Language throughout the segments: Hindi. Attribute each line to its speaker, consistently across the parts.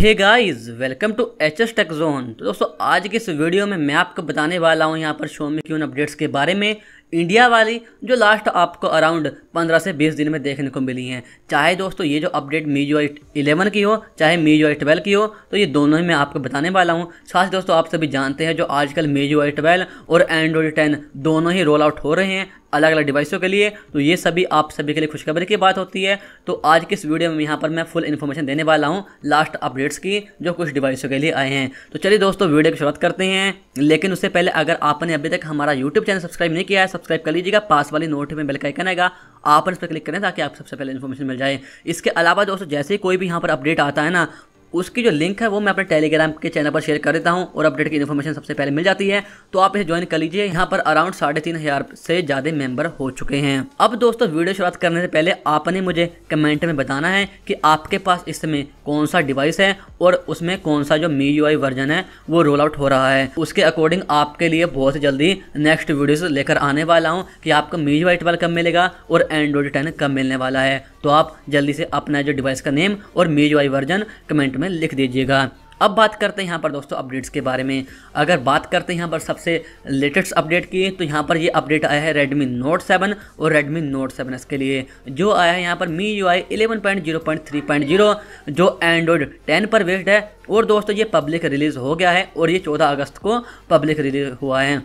Speaker 1: hey guys welcome to H S tech zone तो दोस्तों आज के इस वीडियो में मैं आपको बताने वाला हूँ यहाँ पर शोमी क्यून अपडेट्स के बारे में इंडिया वाली जो लास्ट आपको अराउंड पंद्रह से बीस दिन में देखने को मिली हैं चाहे दोस्तों ये जो अपडेट मी जो इलेवन की हो चाहे मी जो ट्वेल्व की हो तो ये दोनों ही मैं आपको बताने वाला हूँ साथ ही दोस्तों आप सभी जानते हैं जो आजकल मी जो ट्वेल्व और एंड्रॉयड टेन दोनों ही रोल आउट हो रहे हैं अलग अलग डिवाइसों के लिए तो ये सभी आप सभी के लिए खुशखबरी की बात होती है तो आज के इस वीडियो में यहाँ पर मैं फुल इन्फॉर्मेशन देने वाला हूँ लास्ट अपडेट्स की जो कुछ डिवाइसों के लिए आए हैं तो चलिए दोस्तों वीडियो की शुरुआत करते हैं लेकिन उससे पहले अगर आपने अभी तक हमारा यूट्यूब चैनल सब्सक्राइब नहीं किया है सब्सक्राइब कर लीजिएगा पास वाली नोट में बेल का आइकन आएगा आप इस पर क्लिक करें ताकि आप सबसे पहले इन्फॉर्मेशन मिल जाए इसके अलावा दोस्तों जैसे कोई भी यहाँ पर अपडेट आता है ना उसकी जो लिंक है वो मैं अपने टेलीग्राम के चैनल पर शेयर कर देता हूँ और अपडेट की इन्फॉर्मेशन सबसे पहले मिल जाती है तो आप इसे ज्वाइन कर लीजिए यहाँ पर अराउंड साढ़े तीन हज़ार से ज़्यादा मेंबर हो चुके हैं अब दोस्तों वीडियो शुरुआत करने से पहले आपने मुझे कमेंट में बताना है कि आपके पास इसमें कौन सा डिवाइस है और उसमें कौन सा जो मी यू वर्जन है वो रोल आउट हो रहा है उसके अकॉर्डिंग आपके लिए बहुत जल्दी नेक्स्ट वीडियो लेकर आने वाला हूँ कि आपको मी यू ट्वेल्व कब मिलेगा और एंड्रॉइड टेन कब मिलने वाला है तो आप जल्दी से अपना जो डिवाइस का नेम और मी यू वर्जन कमेंट में लिख दीजिएगा अब बात करते हैं यहाँ पर दोस्तों अपडेट्स के बारे में अगर बात करते हैं यहाँ पर सबसे लेटेस्ट अपडेट की तो यहाँ पर ये यह अपडेट आया है Redmi Note 7 और Redmi Note 7s के लिए जो आया है यहाँ पर मी यू आई जो एंड्रॉयड 10 पर बेस्ड है और दोस्तों ये पब्लिक रिलीज़ हो गया है और ये 14 अगस्त को पब्लिक रिलीज हुआ है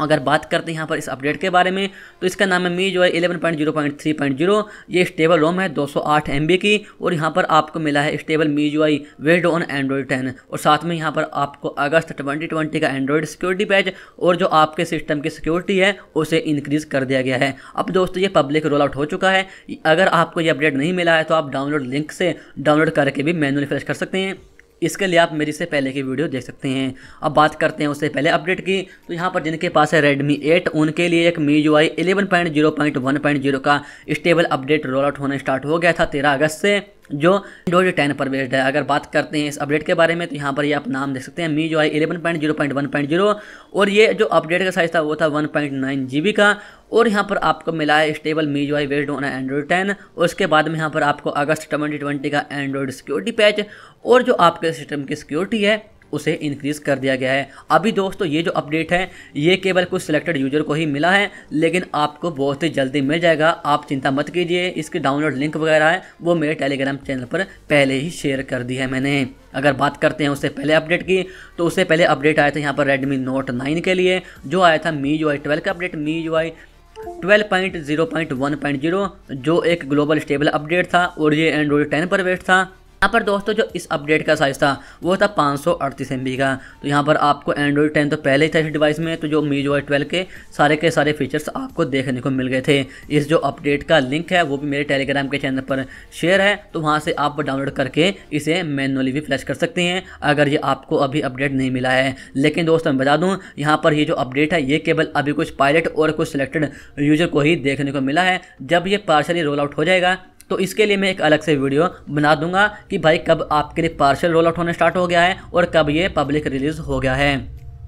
Speaker 1: अगर बात करते हैं यहाँ पर इस अपडेट के बारे में तो इसका नाम है मी जो है जीरो ये स्टेबल रोम है दो सौ एम बी की और यहाँ पर आपको मिला है स्टेबल मी जो आई वेल्ड ऑन एंड्रॉयड टेन और साथ में यहाँ पर आपको अगस्त ट्वेंटी ट्वेंटी का एंड्रॉयड सिक्योरिटी पैच और जो आपके सिस्टम की सिक्योरिटी है उसे इंक्रीज कर दिया गया है अब दोस्तों ये पब्लिक रोल आउट हो चुका है अगर आपको ये अपडेट नहीं मिला है तो आप डाउनलोड लिंक से डाउनलोड करके भी मैनुअली फ्रेश कर सकते हैं इसके लिए आप मेरी से पहले की वीडियो देख सकते हैं अब बात करते हैं उससे पहले अपडेट की तो यहाँ पर जिनके पास है Redmi 8 उनके लिए एक मी यू आई एलेवन का स्टेबल अपडेट रोल आउट होना स्टार्ट हो गया था तेरह अगस्त से जो एंड्रॉयड टेन पर बेस्ड है अगर बात करते हैं इस अपडेट के बारे में तो यहाँ पर ये आप नाम देख सकते हैं मी जो है eleven point zero point one point zero और ये जो अपडेट का साइज़ था वो था one point nine G B का और यहाँ पर आपको मिला है स्टेबल मी जो है बेस्ड ऑन एंड्रॉयड टेन और उसके बाद में यहाँ पर आपको अगस्त ट्वेंटी ट्वेंटी का एंड्रॉयड सिक्योरिटी पैच और जो आपके सिस्टम की सिक्योरिटी है उसे इंक्रीज़ कर दिया गया है अभी दोस्तों ये जो अपडेट है ये केवल कुछ सिलेक्टेड यूजर को ही मिला है लेकिन आपको बहुत ही जल्दी मिल जाएगा आप चिंता मत कीजिए इसके डाउनलोड लिंक वगैरह है वो मेरे टेलीग्राम चैनल पर पहले ही शेयर कर दी है मैंने अगर बात करते हैं उससे पहले अपडेट की तो उससे पहले अपडेट आया था यहाँ पर रेडमी नोट नाइन के लिए जो आया था मी यू आई ट्वेल्व का अपडेट मी यू आई 12.0.1.0 जो एक ग्लोबल स्टेबल अपडेट था और ये एंड्रॉयड 10 पर बेस्ट था यहाँ पर दोस्तों जो इस अपडेट का साइज़ था वो था पाँच सौ का तो यहाँ पर आपको एंड्रॉयड टेन तो पहले ही था इस डिवाइस में तो जो मी जो है ट्वेल्व के सारे के सारे फीचर्स आपको देखने को मिल गए थे इस जो अपडेट का लिंक है वो भी मेरे टेलीग्राम के चैनल पर शेयर है तो वहाँ से आप डाउनलोड करके इसे मैनुअली भी फ्लैश कर सकते हैं अगर ये आपको अभी अपडेट नहीं मिला है लेकिन दोस्तों मैं बता दूँ यहाँ पर ये जो अपडेट है ये केवल अभी कुछ पायलट और कुछ सिलेक्टेड यूजर को ही देखने को मिला है जब ये पार्सली रोल आउट हो जाएगा तो इसके लिए मैं एक अलग से वीडियो बना दूंगा कि भाई कब आपके लिए पार्शल रोल आउट होना स्टार्ट हो गया है और कब ये पब्लिक रिलीज़ हो गया है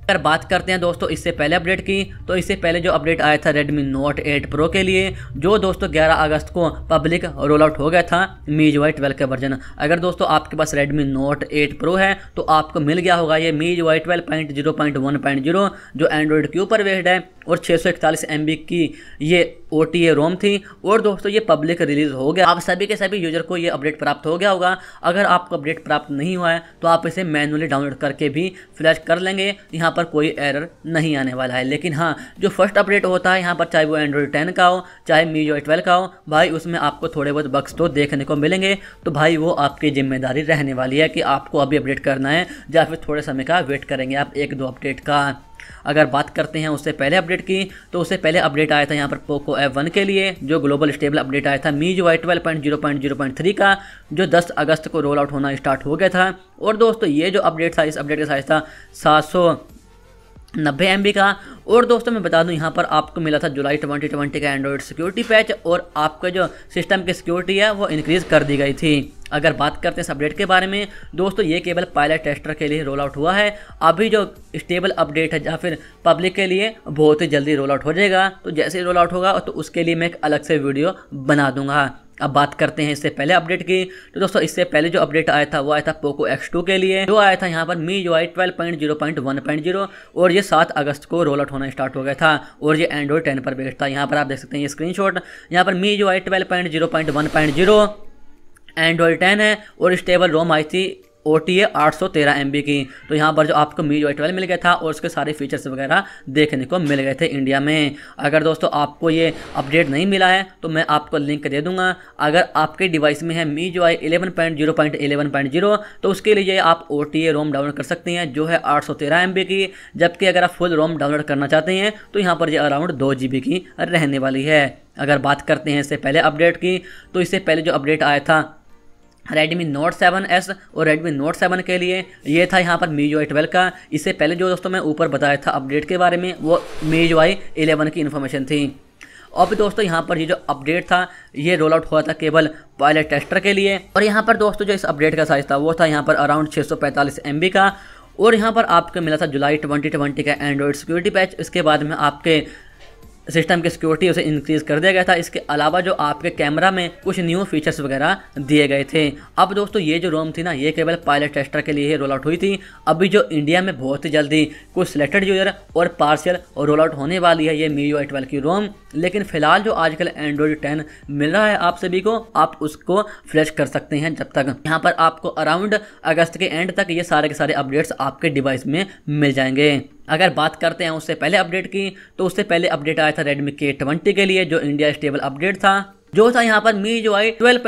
Speaker 1: अगर बात करते हैं दोस्तों इससे पहले अपडेट की तो इससे पहले जो अपडेट आया था Redmi Note 8 Pro के लिए जो दोस्तों 11 अगस्त को पब्लिक रोल आउट हो गया था मीज वाई ट्वेल्व का वर्जन अगर दोस्तों आपके पास Redmi Note 8 Pro है तो आपको मिल गया होगा ये Mi Y twelve point zero point one point zero जो एंड्रॉयड के ऊपर बेस्ड है और छः सौ इकतालीस एम बी की ये ओ टी ए रोम थी और दोस्तों ये पब्लिक रिलीज़ हो गया आप सभी के सभी यूजर को ये अपडेट प्राप्त हो गया होगा अगर आपको अपडेट प्राप्त नहीं हुआ है तो आप इसे मैनुअली डाउनलोड करके भी फ्लैश कर लेंगे यहाँ पर कोई एरर नहीं आने वाला है लेकिन हाँ जो फर्स्ट अपडेट होता है यहाँ पर चाहे वो एंड्रॉयड टेन का हो चाहे मीजो ट्वेल्व का हो भाई उसमें आपको थोड़े बहुत बक्स तो देखने को मिलेंगे तो भाई वो आपकी जिम्मेदारी रहने वाली है कि आपको अभी अपडेट करना है या फिर थोड़े समय का वेट करेंगे आप एक दो अपडेट का अगर बात करते हैं उससे पहले अपडेट की तो उससे पहले अपडेट आया था यहाँ पर पोको एफ वन के लिए जो ग्लोबल स्टेबल अपडेट आया था मी जो twelve point zero point zero point three का जो दस अगस्त को रोल आउट होना स्टार्ट हो गया था और दोस्तों ये जो अपडेट था इस अपडेट का साइज था सात सौ नब्बे एम का और दोस्तों मैं बता दूं यहाँ पर आपको मिला था जुलाई 2020 का एंड्रॉइड सिक्योरिटी पैच और आपका जो सिस्टम की सिक्योरिटी है वो इंक्रीज़ कर दी गई थी अगर बात करते हैं इस अपडेट के बारे में दोस्तों ये केवल पायलट टेस्टर के लिए रोल आउट हुआ है अभी जो स्टेबल अपडेट है या फिर पब्लिक के लिए बहुत ही जल्दी रोल आउट हो जाएगा तो जैसे ही रोल आउट होगा तो उसके लिए मैं एक अलग से वीडियो बना दूंगा अब बात करते हैं इससे पहले अपडेट की तो दोस्तों इससे पहले जो अपडेट आया था वो आया था पोको X2 के लिए जो आया था यहाँ पर मी यू आई ट्वेल्व और ये 7 अगस्त को रोल आउट होना स्टार्ट हो गया था और ये एंड्रॉइड 10 पर बेस्ट था यहाँ पर आप देख सकते हैं ये स्क्रीनशॉट यहाँ पर Mi U I twelve Android ten है और स्टेबल रोम आई थी ओ टी ए आठ सौ तेरह एम बी की तो यहाँ पर जो आपको मी जो ट्वेल्व मिल गया था और उसके सारे फीचर्स वगैरह देखने को मिल गए थे इंडिया में अगर दोस्तों आपको ये अपडेट नहीं मिला है तो मैं आपको लिंक दे दूंगा अगर आपके डिवाइस में है मी जो I eleven point zero point eleven point zero तो उसके लिए आप O T A Rome download कर सकते हैं जो है आठ सौ तेरह एम बी की जबकि अगर आप फुल रोम डाउनलोड करना चाहते हैं तो यहाँ पर ये अराउंड दो जी बी की रहने वाली है अगर बात करते हैं इससे पहले अपडेट की तो इससे पहले जो अपडेट आया था रेडमी नोट सेवन एस और रेडमी नोट सेवन के लिए ये था यहाँ पर MIUI 12 आई का इससे पहले जो दोस्तों मैं ऊपर बताया था अपडेट के बारे में वो MIUI 11 आई की इन्फॉर्मेशन थी और भी दोस्तों यहाँ पर ये जो अपडेट था ये रोल आउट हुआ था केवल पायलट टेस्टर के लिए और यहाँ पर दोस्तों जो इस अपडेट का साइज़ था वो था यहाँ पर अराउंड एम बी का और यहाँ पर आपको मिला था जुलाई 2020 का एंड्रॉयड सिक्योरिटी पैच इसके बाद में आपके सिस्टम की सिक्योरिटी उसे इंक्रीज़ कर दिया गया था इसके अलावा जो आपके कैमरा में कुछ न्यू फीचर्स वगैरह दिए गए थे अब दोस्तों ये जो रोम थी ना ये केवल पायलट टेस्टर के लिए ही रोल आउट हुई थी अभी जो इंडिया में बहुत ही जल्दी कुछ सिलेक्टेड यूजर और पार्सल रोल आउट होने वाली है ये मी यू की रोम लेकिन फिलहाल जो आजकल एंड्रॉयड टेन मिल रहा है आप सभी को आप उसको फ्लैश कर सकते हैं जब तक यहाँ पर आपको अराउंड अगस्त के एंड तक ये सारे के सारे अपडेट्स आपके डिवाइस में मिल जाएंगे अगर बात करते हैं उससे पहले अपडेट की तो उससे पहले अपडेट आया था रेडमी के ट्वेंटी के लिए जो इंडिया स्टेबल अपडेट था जो था यहाँ पर मी जो आई ट्वेल्व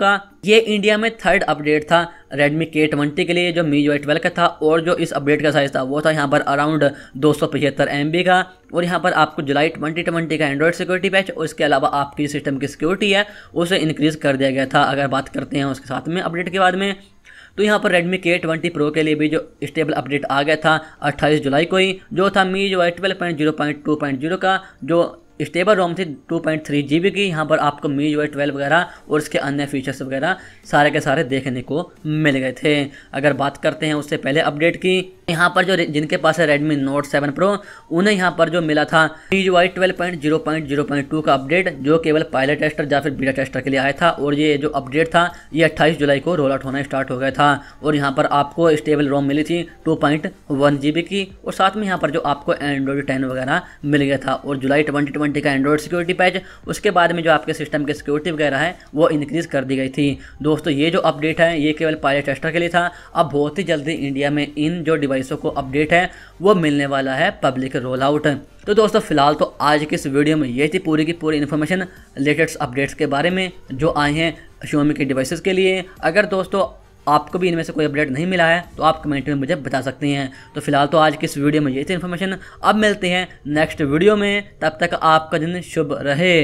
Speaker 1: का ये इंडिया में थर्ड अपडेट था रेडमी के ट्वेंटी के लिए जो मी जो आई ट्वेल्व का था और जो इस अपडेट का साइज़ था वो था यहाँ पर अराउंड दो सौ का और यहाँ पर आपको जुलाई ट्वेंटी ट्वेंटी का एंड्रॉइड सिक्योरिटी पैच और इसके अलावा आपकी सिस्टम की सिक्योरिटी है उसे इंक्रीज़ कर दिया गया था अगर बात करते हैं उसके साथ में अपडेट के बाद में तो यहाँ पर Redmi K20 Pro के लिए भी जो स्टेबल अपडेट आ गया था अट्ठाईस जुलाई को ही जो था मी जो है ट्वेल्व का जो स्टेबल रोम थी 2.3 पॉइंट की यहाँ पर आपको मी यू ट्वेल्व वगैरह और इसके अन्य फीचर्स वगैरह सारे के सारे देखने को मिल गए थे अगर बात करते हैं उससे पहले अपडेट की यहाँ पर जो जिनके पास है Redmi Note 7 Pro उन्हें यहाँ पर जो मिला था P Y twelve point zero point zero point two का अपडेट जो केवल पायलट टेस्टर या फिर बीटा टेस्टर के लिए आया था और ये जो अपडेट था ये 28 जुलाई को रोल आउट होना स्टार्ट हो गया था और यहाँ पर आपको स्टेबल रोम मिली थी two point one G B की और साथ में यहाँ पर जो आपको एंड्रॉयड टेन वगैरह मिल गया था और जुलाई ट्वेंटी ट्वेंटी का एंड्रॉयड सिक्योरिटी पैच उसके बाद में जो आपके सिस्टम की सिक्योरिटी वगैरह है वो इंक्रीज़ कर दी गई थी दोस्तों ये जो अपडेट है ये केवल पायलट टेस्टर के लिए था अब बहुत ही जल्दी इंडिया में इन जो डिवाइस डिवाइसों को अपडेट है वो मिलने वाला है पब्लिक रोल आउट तो दोस्तों फिलहाल तो आज की इस वीडियो में ये थी पूरी की पूरी इन्फॉर्मेशन लेटेस्ट अपडेट्स के बारे में जो आए हैं शोमी के डिवाइसेस के लिए अगर दोस्तों आपको भी इनमें से कोई अपडेट नहीं मिला है तो आप कमेंट में मुझे बता सकते हैं तो फिलहाल तो आज की इस वीडियो में ये थी इन्फॉर्मेशन अब मिलते हैं नेक्स्ट वीडियो में तब तक आपका दिन शुभ रहे